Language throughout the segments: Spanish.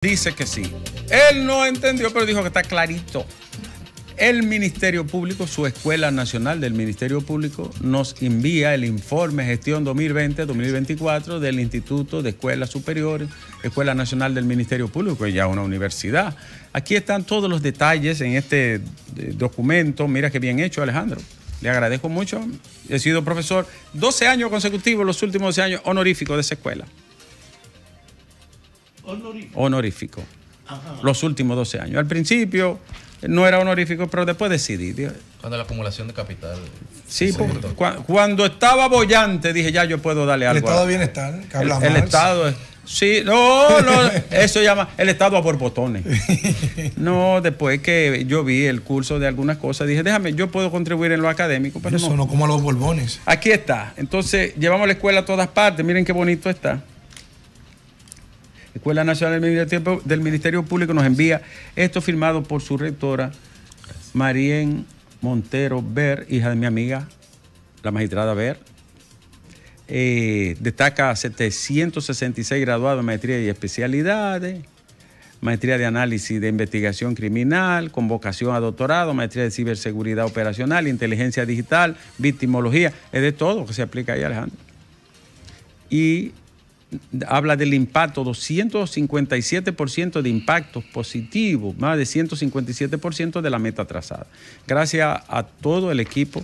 dice que sí. Él no entendió, pero dijo que está clarito. El Ministerio Público, su Escuela Nacional del Ministerio Público, nos envía el informe gestión 2020-2024 del Instituto de Escuelas Superiores, Escuela Nacional del Ministerio Público, ya una universidad. Aquí están todos los detalles en este eh, documento. Mira qué bien hecho, Alejandro. Le agradezco mucho. He sido profesor 12 años consecutivos, los últimos 12 años honoríficos de esa escuela. Honorífico. Los últimos 12 años. Al principio eh, no era honorífico, pero después decidí. Cuando la acumulación de capital. Sí, cuando estaba bollante, dije, ya yo puedo darle algo. El estado de bienestar, que el, Estado. Sí, no, eso llama el Estado a borbotones. No, después que yo vi el curso de algunas cosas, dije, déjame, yo puedo contribuir en lo académico. Pero eso no, no como a los borbones. Aquí está. Entonces, llevamos la escuela a todas partes. Miren qué bonito está. Escuela Nacional del Ministerio Público nos envía esto firmado por su rectora, Marien Montero Ver, hija de mi amiga, la magistrada Ver. Eh, destaca 766 graduados en maestría y especialidades, maestría de análisis de investigación criminal, convocación a doctorado, maestría de ciberseguridad operacional, inteligencia digital, victimología, es de todo lo que se aplica ahí, Alejandro. Y habla del impacto, 257% de impactos positivos, más de 157% de la meta trazada. Gracias a todo el equipo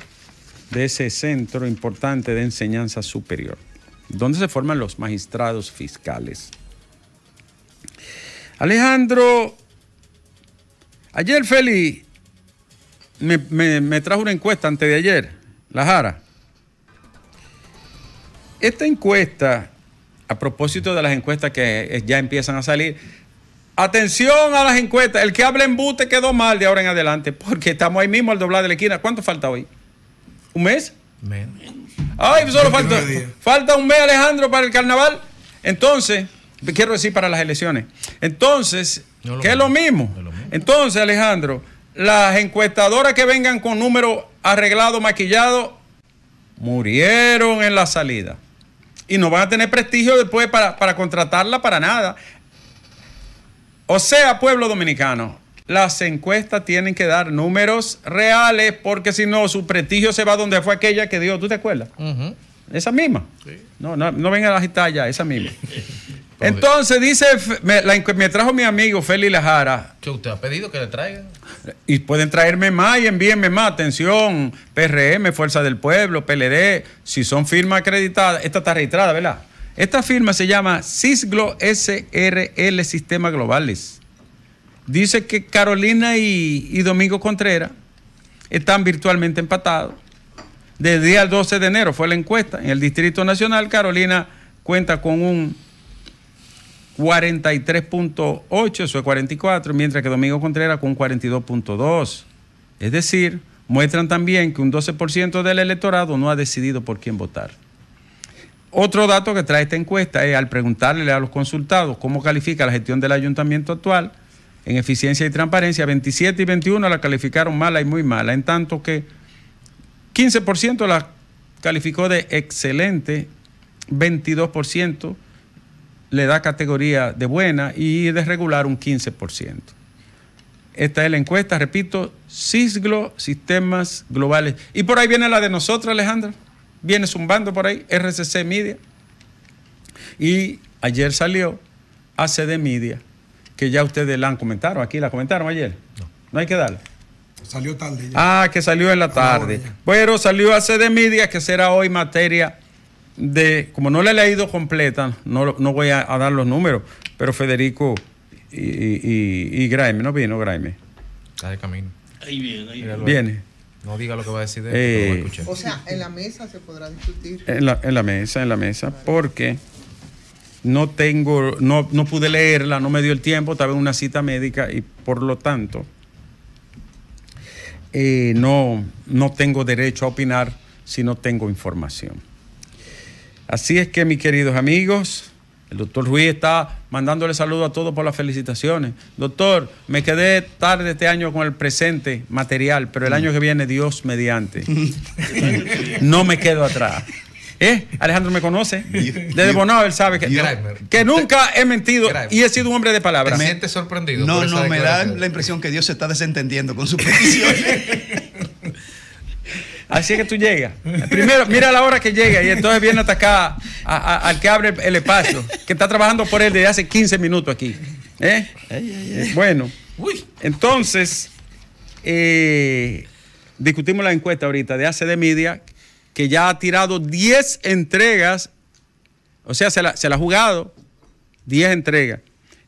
de ese centro importante de enseñanza superior, donde se forman los magistrados fiscales. Alejandro, ayer Feli me, trajo una encuesta antes de ayer, La Jara. Esta encuesta a propósito de las encuestas que eh, ya empiezan a salir, atención a las encuestas. El que habla en bute quedó mal de ahora en adelante, porque estamos ahí mismo al doblar de la esquina. ¿Cuánto falta hoy? ¿Un mes? Ay, solo falta, un mes, Alejandro, para el carnaval. Entonces, quiero decir para las elecciones. Entonces, que es lo mismo. Entonces, Alejandro, las encuestadoras que vengan con número arreglado maquillado murieron en la salida y no van a tener prestigio después para, contratarla para nada. O sea, pueblo dominicano, las encuestas tienen que dar números reales porque si no, su prestigio se va donde fue aquella que dio, ¿tú te acuerdas? Esa misma. No, no, no vengan a agitar ya, esa misma. Entonces dice, me, trajo mi amigo Feli Lajara. ¿Qué usted ha pedido que le traiga Y pueden traerme más y envíenme más. Atención, PRM, Fuerza del Pueblo, PLD, si son firmas acreditadas. Esta está registrada, ¿verdad? Esta firma se llama Cisglo SRL Sistema Globales. Dice que Carolina y, y Domingo Contreras están virtualmente empatados. Desde el día 12 de enero fue la encuesta en el Distrito Nacional. Carolina cuenta con un 43.8, eso es 44, mientras que Domingo Contreras con 42.2. Es decir, muestran también que un 12% del electorado no ha decidido por quién votar. Otro dato que trae esta encuesta es al preguntarle a los consultados cómo califica la gestión del ayuntamiento actual en eficiencia y transparencia, 27 y 21 la calificaron mala y muy mala, en tanto que 15% la calificó de excelente, 22% le da categoría de buena y de regular un 15%. Esta es la encuesta, repito, Cisglo, Sistemas Globales. Y por ahí viene la de nosotros, Alejandra. Viene zumbando por ahí, RCC Media. Y ayer salió ACD Media, que ya ustedes la han comentado, aquí la comentaron ayer. No, hay que darle. Salió tarde Ah, que salió en la ah, tarde. Bueno, salió ACD Media, que será hoy materia de, como no la he leído completa, no, no voy a, dar los números, pero Federico y, y, Graeme, ¿no vino Graeme? Está de camino. Ahí viene, ahí viene. No diga lo que va a decir de él, eh, O sea, en la mesa se podrá discutir. En la, mesa, en la mesa, porque no tengo, no, pude leerla, no me dio el tiempo, estaba en una cita médica y por lo tanto eh, no, no tengo derecho a opinar si no tengo información. Así es que, mis queridos amigos, el doctor Ruiz está mandándole saludos a todos por las felicitaciones. Doctor, me quedé tarde este año con el presente material, pero el año que viene, Dios mediante. No me quedo atrás. ¿Eh? Alejandro me conoce. Desde él sabe que, nunca he mentido y he sido un hombre de palabras. Me siente sorprendido. No, no, me da la impresión que Dios se está desentendiendo con sus peticiones. Así es que tú llegas. Primero, mira la hora que llega y entonces viene hasta acá al que abre el espacio, que está trabajando por él desde hace 15 minutos aquí. ¿eh? Bueno, entonces, eh, discutimos la encuesta ahorita de ACD Media, que ya ha tirado 10 entregas, o sea, se la, se la ha jugado 10 entregas.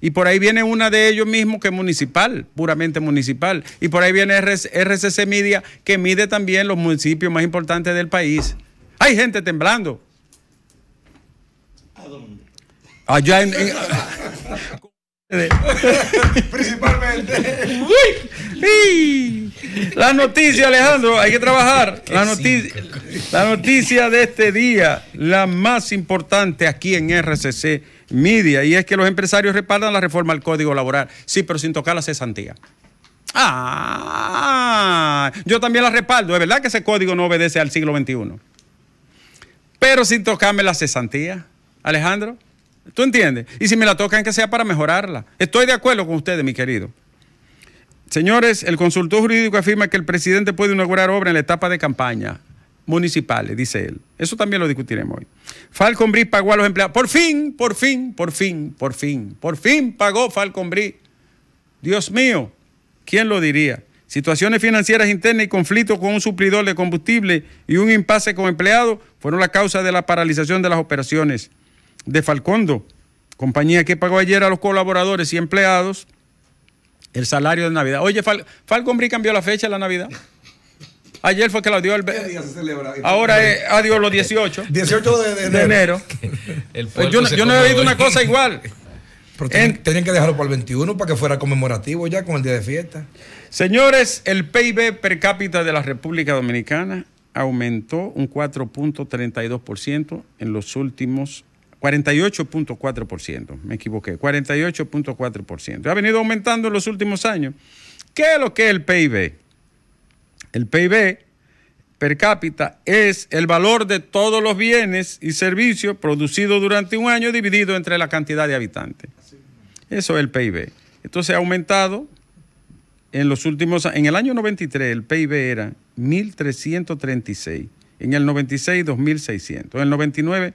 Y por ahí viene una de ellos mismos que es municipal, puramente municipal. Y por ahí viene RCC Media, que mide también los municipios más importantes del país. Hay gente temblando. ¿A dónde? Allá en... Principalmente. La noticia, Alejandro, hay que trabajar. La noticia, la noticia de este día, la más importante aquí en RCC Media, y es que los empresarios respaldan la reforma al Código Laboral. Sí, pero sin tocar la cesantía. Ah, yo también la respaldo. Es verdad que ese código no obedece al siglo XXI. Pero sin tocarme la cesantía, Alejandro. ¿Tú entiendes? Y si me la tocan, que sea para mejorarla. Estoy de acuerdo con ustedes, mi querido. Señores, el consultor jurídico afirma que el presidente puede inaugurar obra en la etapa de campaña municipal, dice él. Eso también lo discutiremos hoy. Falcon pagó a los empleados. Por fin, por fin, por fin, por fin, por fin pagó Falcon Dios mío, ¿quién lo diría? Situaciones financieras internas y conflictos con un suplidor de combustible y un impasse con empleados fueron la causa de la paralización de las operaciones de Falcondo, compañía que pagó ayer a los colaboradores y empleados el salario de Navidad. Oye, Fal Falcon cambió la fecha de la Navidad. Ayer fue que la dio el. Ahora es adiós los 18. 18 de, enero. Pues yo, no he oído una cosa igual. Pero tenían, que dejarlo para el 21 para que fuera conmemorativo ya con el día de fiesta. Señores, el PIB per cápita de la República Dominicana aumentó un 4.32% en los últimos 48.4%, me equivoqué, 48.4%. Ha venido aumentando en los últimos años. ¿Qué es lo que es el PIB? El PIB per cápita es el valor de todos los bienes y servicios producidos durante un año dividido entre la cantidad de habitantes. Eso es el PIB. Entonces ha aumentado en los últimos en el año 93 el PIB era 1336, en el 96 2600, en el 99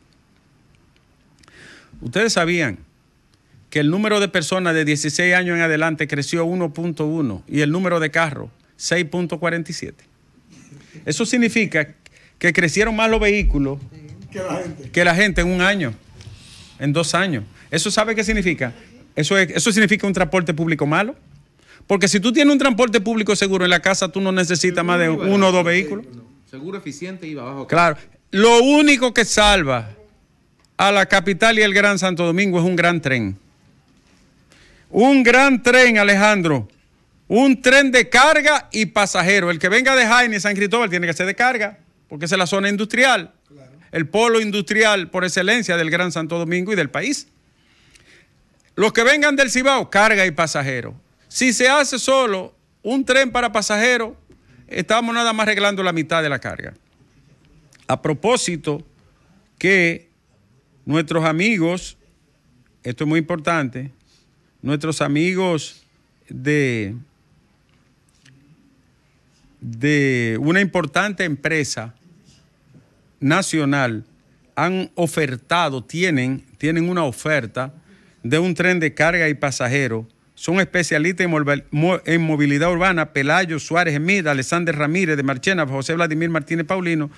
Ustedes sabían que el número de personas de 16 años en adelante creció 1.1 y el número de carros 6.47. Eso significa que crecieron más los vehículos que la, gente. en un año, en dos años. ¿Eso sabe qué significa? Eso, eso significa un transporte público malo. Porque si tú tienes un transporte público seguro en la casa, tú no necesitas más de uno o dos vehículos. Seguro eficiente y bajo. Claro. Lo único que salva a la capital y el Gran Santo Domingo es un gran tren. Un gran tren, Alejandro. Un tren de carga y pasajero. El que venga de Jaime, San Cristóbal, tiene que ser de carga, porque es la zona industrial, el polo industrial por excelencia del Gran Santo Domingo y del país. Los que vengan del Cibao, carga y pasajero. Si se hace solo un tren para pasajeros, estamos nada más arreglando la mitad de la carga. A propósito que Nuestros amigos, esto es muy importante, nuestros amigos de, de una importante empresa nacional han ofertado, tienen, tienen una oferta de un tren de carga y pasajeros son especialistas en movilidad urbana, Pelayo Suárez Emida, Alexander Ramírez de Marchena, José Vladimir Martínez Paulino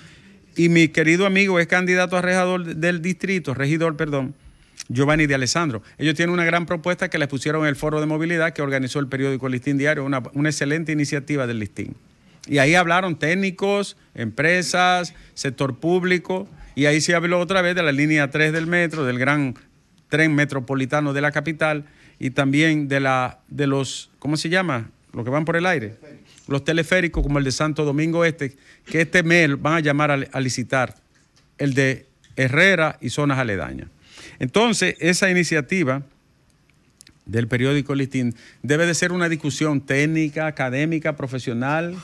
y mi querido amigo es candidato a regidor del distrito, regidor, perdón, Giovanni de Alessandro. Ellos tienen una gran propuesta que les pusieron en el foro de movilidad que organizó el periódico Listín Diario, una, excelente iniciativa del Listín. Y ahí hablaron técnicos, empresas, sector público, y ahí se habló otra vez de la línea 3 del metro, del gran tren metropolitano de la capital y también de, la, de los, ¿cómo se llama? Los que van por el aire los teleféricos como el de Santo Domingo Este, que este mes van a llamar a, licitar el de Herrera y zonas aledañas. Entonces, esa iniciativa del periódico Listín debe de ser una discusión técnica, académica, profesional,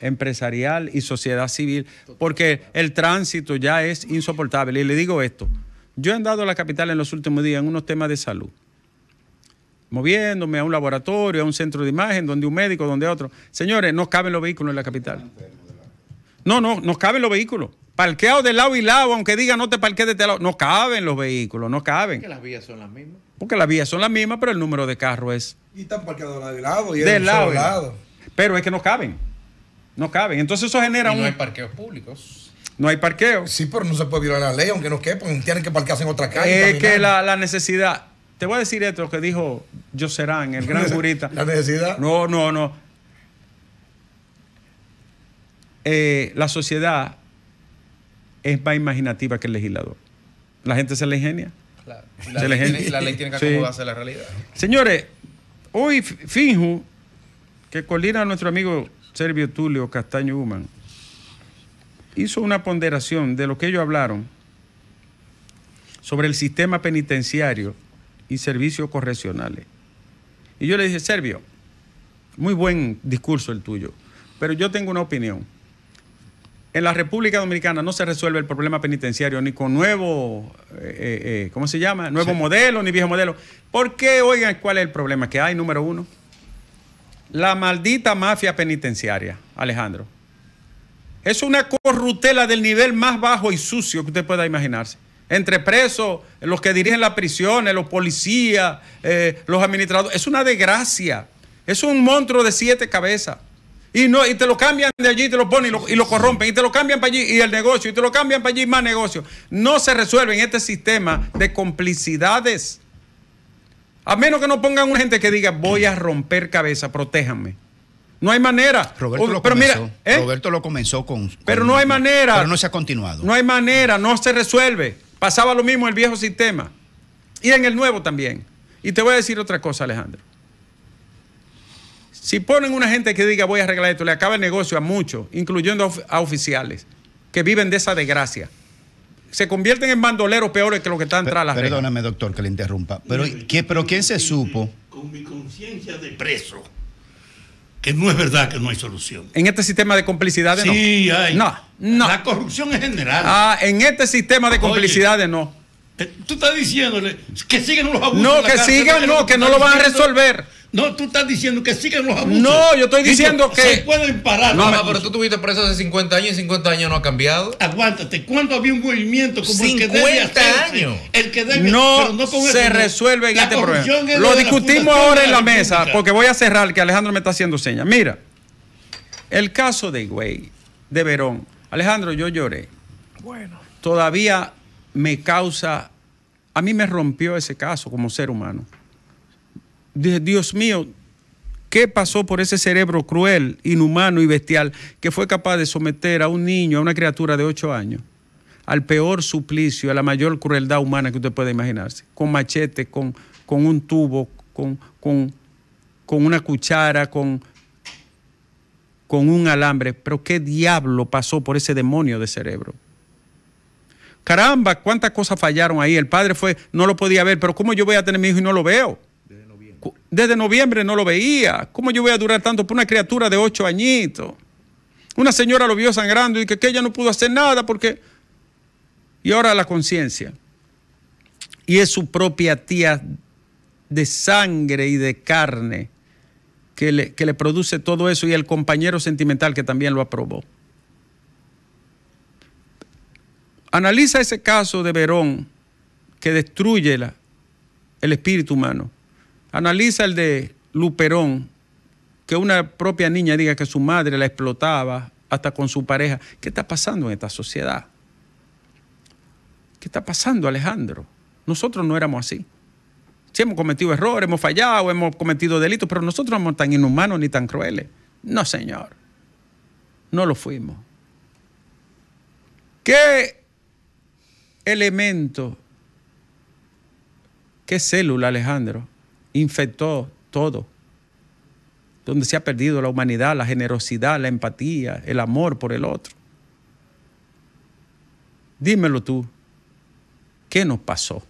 empresarial y sociedad civil, porque el tránsito ya es insoportable. Y le digo esto, yo he andado a la capital en los últimos días en unos temas de salud moviéndome a un laboratorio, a un centro de imagen, donde un médico, donde otro. Señores, no caben los vehículos en la capital. No, no, nos caben los vehículos. Parqueados de lado y lado, aunque diga no te parques de este lado. No caben los vehículos, no caben. Porque las vías son las mismas. Porque las vías son las mismas, pero el número de carro es. Y están parqueados de lado y de lado, lado. Pero es que no caben. No caben. Entonces eso genera no un. No hay parqueos públicos. No hay parqueos. Sí, pero no se puede violar la ley, aunque no quepan. Tienen que parquearse en otra calle. Es que la, la necesidad. Te voy a decir esto que dijo Yoserán, el gran jurista. ¿La necesidad? No, no, no. Eh, la sociedad es más imaginativa que el legislador. La gente se le ingenia. La, ley, tiene, ley tiene, que acomodarse a la realidad. Señores, hoy finjo que Colina, nuestro amigo Servio Tulio Castaño Human, hizo una ponderación de lo que ellos hablaron sobre el sistema penitenciario y servicios correccionales. Y yo le dije, Servio, muy buen discurso el tuyo, pero yo tengo una opinión. En la República Dominicana no se resuelve el problema penitenciario ni con nuevo, eh, eh, eh, ¿cómo se llama? Nuevo modelo ni viejo modelo. ¿Por qué, oigan, cuál es el problema que hay, número uno? La maldita mafia penitenciaria, Alejandro. Es una corrutela del nivel más bajo y sucio que usted pueda imaginarse entre presos, los que dirigen las prisiones, los policías, eh, los administradores. Es una desgracia. Es un monstruo de siete cabezas. Y, no, te lo cambian de allí, te lo ponen y lo, corrompen, y te lo cambian para allí y el negocio, y te lo cambian para allí más negocio. No se resuelve en este sistema de complicidades. A menos que no pongan una gente que diga, voy a romper cabeza, protéjanme. No hay manera. Roberto, lo, pero comenzó, ¿eh? Roberto lo comenzó con, Pero no hay manera. Pero no se ha continuado. No hay manera, no se resuelve. Pasaba lo mismo en el viejo sistema y en el nuevo también. Y te voy a decir otra cosa, Alejandro. Si ponen una gente que diga voy a arreglar esto, le acaba el negocio a muchos, incluyendo a oficiales, que viven de esa desgracia. Se convierten en bandoleros peores que los que están tras las Perdóname, doctor, que le interrumpa. Pero, ¿qué, pero ¿quién se supo? Con mi conciencia de preso que no es verdad que no hay solución. En este sistema de complicidades sí, hay. No, La corrupción es general. Ah, en este sistema de complicidades no. Eh, tú estás diciéndole que siguen los abusos. No, que sigan, no, que no lo van a resolver no, tú estás diciendo que sigan los abusos. No, yo estoy diciendo que. Se pueden parar. No, pero tú tuviste preso hace 50 años y 50 años no ha cambiado. Aguántate. ¿Cuándo había un movimiento como el que debe 50 años. El que debe No, pero no se resuelve este problema. Lo discutimos ahora en la, mesa, porque voy a cerrar, que Alejandro me está haciendo señas. Mira, el caso de Güey, de Verón. Alejandro, yo lloré. Bueno. Todavía me causa. A mí me rompió ese caso como ser humano. Dios mío, ¿qué pasó por ese cerebro cruel, inhumano y bestial que fue capaz de someter a un niño, a una criatura de ocho años? al peor suplicio, a la mayor crueldad humana que usted puede imaginarse, con machete, con, con un tubo, con, una cuchara, con, con un alambre. Pero qué diablo pasó por ese demonio de cerebro. Caramba, cuántas cosas fallaron ahí. El padre fue, no lo podía ver, pero ¿cómo yo voy a tener mi hijo y no lo veo? Desde noviembre no lo veía. ¿Cómo yo voy a durar tanto por una criatura de ocho añitos? Una señora lo vio sangrando y que, que ella no pudo hacer nada porque... Y ahora la conciencia. Y es su propia tía de sangre y de carne que le, que le produce todo eso y el compañero sentimental que también lo aprobó. Analiza ese caso de Verón que destruye el espíritu humano. Analiza el de Luperón, que una propia niña diga que su madre la explotaba hasta con su pareja. ¿Qué está pasando en esta sociedad? ¿Qué está pasando, Alejandro? Nosotros no éramos así. Sí, hemos cometido errores, hemos fallado, hemos cometido delitos, pero nosotros no somos tan inhumanos ni tan crueles. No, señor. No lo fuimos. ¿Qué elemento, qué célula, Alejandro, infectó todo. Donde se ha perdido la humanidad, la generosidad, la empatía, el amor por el otro. Dímelo tú, ¿qué nos pasó?